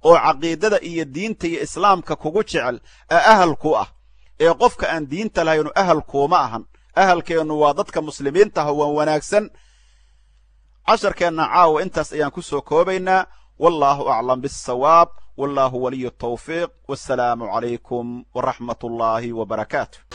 oo caqiidada iyo diinta iyo islaamka kugu jecel ee ahalku ah ee qofka aan diinta lahaynu ahal ahalkuuma ahan ahalkeennu waa dadka muslimiinta ah waan wanaagsan casharkeenna caawa intaas ayaan ku soo koobaynaa wallaahu aclam bisawaab wallahu waliy tawfiiq wassalaamu calaykum waraxmat ullaahi wbarakaatu